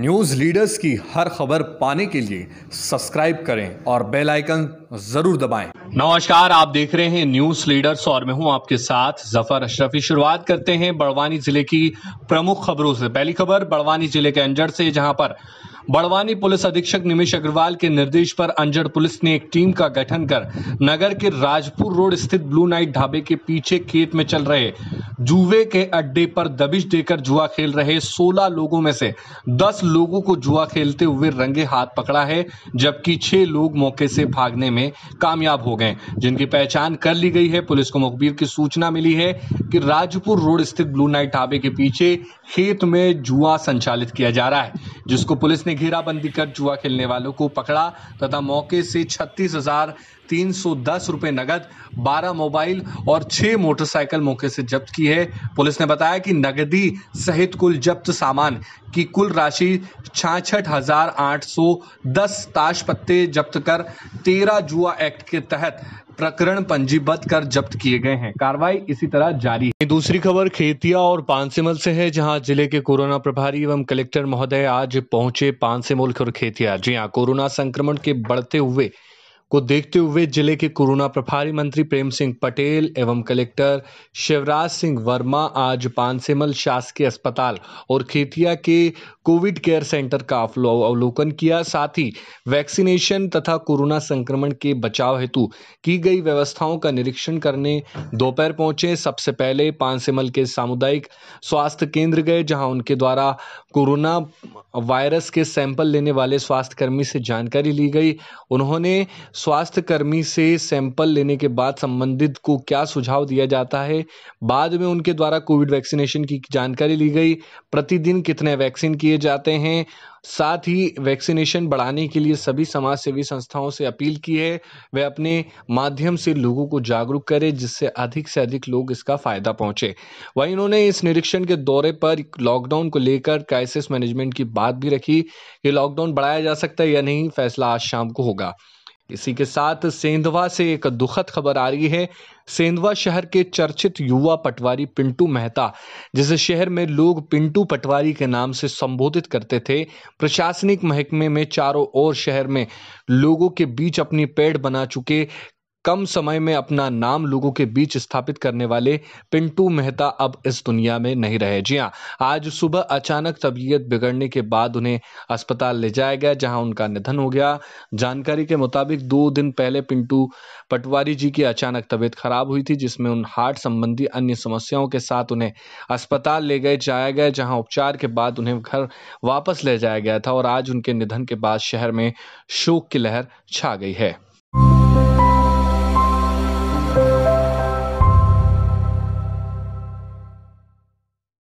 News leaders की हर खबर पाने के लिए सब्सक्राइब करें और बेल आइकन जरूर दबाएं। नमस्कार आप देख रहे हैं न्यूज़ लीडर्स और मैं हूं आपके साथ जफर अशरफी शुरुआत करते हैं बड़वानी जिले की प्रमुख खबरों से पहली खबर बड़वानी जिले के अंजड़ से जहां पर बड़वानी पुलिस अधीक्षक निमेश अग्रवाल के निर्देश पर अंजड़ पुलिस ने एक टीम का गठन कर नगर के राजपुर रोड स्थित ब्लू नाइट ढाबे के पीछे खेत में चल रहे जुए के अड्डे पर दबिश देकर जुआ खेल रहे 16 लोगों में से 10 लोगों को जुआ खेलते हुए रंगे हाथ पकड़ा है जबकि छह लोग मौके से भागने में कामयाब हो गए जिनकी पहचान कर ली गई है पुलिस को मुखबिर की सूचना मिली है कि राजपुर रोड स्थित ब्लू नाइट ढाबे के पीछे खेत में जुआ संचालित किया जा रहा है जिसको पुलिस ने घेराबंदी कर जुआ खेलने वालों को पकड़ा तथा मौके से छत्तीस हजार तीन सौ दस रुपए नकद बारह मोबाइल और छह मोटरसाइकिल मौके से जब्त की है पुलिस ने बताया कि नगदी सहित कुल जब्त सामान की कुल राशि छाछठ हजार आठ सौ दस ताश पत्ते जब्त कर तेरह जुआ एक्ट के तहत प्रकरण पंजीबद्ध कर जब्त किए गए हैं कार्रवाई इसी तरह जारी है दूसरी खबर खेतिया और पानसेमल से है जहां जिले के कोरोना प्रभारी एवं कलेक्टर महोदय आज पहुंचे पानसेमल और खेतिया जी हां कोरोना संक्रमण के बढ़ते हुए को देखते हुए जिले के कोरोना प्रभारी मंत्री प्रेम सिंह पटेल एवं कलेक्टर शिवराज सिंह वर्मा आज पानसेमल शासकीय अस्पताल और खेतिया के कोविड केयर सेंटर का अवलोकन किया साथ ही वैक्सीनेशन तथा कोरोना संक्रमण के बचाव हेतु की गई व्यवस्थाओं का निरीक्षण करने दोपहर पहुंचे सबसे पहले पानसेमल के सामुदायिक स्वास्थ्य केंद्र गए जहां उनके द्वारा कोरोना वायरस के सैंपल लेने वाले स्वास्थ्यकर्मी से जानकारी ली गई उन्होंने स्वास्थ्यकर्मी से सैंपल लेने के बाद संबंधित को क्या सुझाव दिया जाता है बाद में उनके द्वारा कोविड वैक्सीनेशन की जानकारी ली गई प्रतिदिन कितने वैक्सीन किए जाते हैं साथ ही वैक्सीनेशन बढ़ाने के लिए सभी समाज सेवी संस्थाओं से अपील की है वे अपने माध्यम से लोगों को जागरूक करें जिससे अधिक से अधिक लोग इसका फायदा पहुंचे वहीं उन्होंने इस निरीक्षण के दौरे पर लॉकडाउन को लेकर क्राइसिस मैनेजमेंट की बात भी रखी कि लॉकडाउन बढ़ाया जा सकता है या नहीं फैसला आज शाम को होगा इसी के साथ सेंधवा से एक दुखद खबर आ रही है सेंधवा शहर के चर्चित युवा पटवारी पिंटू मेहता जिसे शहर में लोग पिंटू पटवारी के नाम से संबोधित करते थे प्रशासनिक महकमे में चारों ओर शहर में लोगों के बीच अपनी पेड़ बना चुके कम समय में अपना नाम लोगों के बीच स्थापित करने वाले पिंटू मेहता अब इस दुनिया में नहीं रहे जी हाँ आज सुबह अचानक तबीयत बिगड़ने के बाद उन्हें अस्पताल ले जाया गया जहां उनका निधन हो गया जानकारी के मुताबिक दो दिन पहले पिंटू पटवारी जी की अचानक तबीयत खराब हुई थी जिसमें उन हार्ट संबंधी अन्य समस्याओं के साथ उन्हें अस्पताल ले गए जाया गया जहाँ उपचार के बाद उन्हें घर वापस ले जाया गया था और आज उनके निधन के बाद शहर में शोक की लहर छा गई है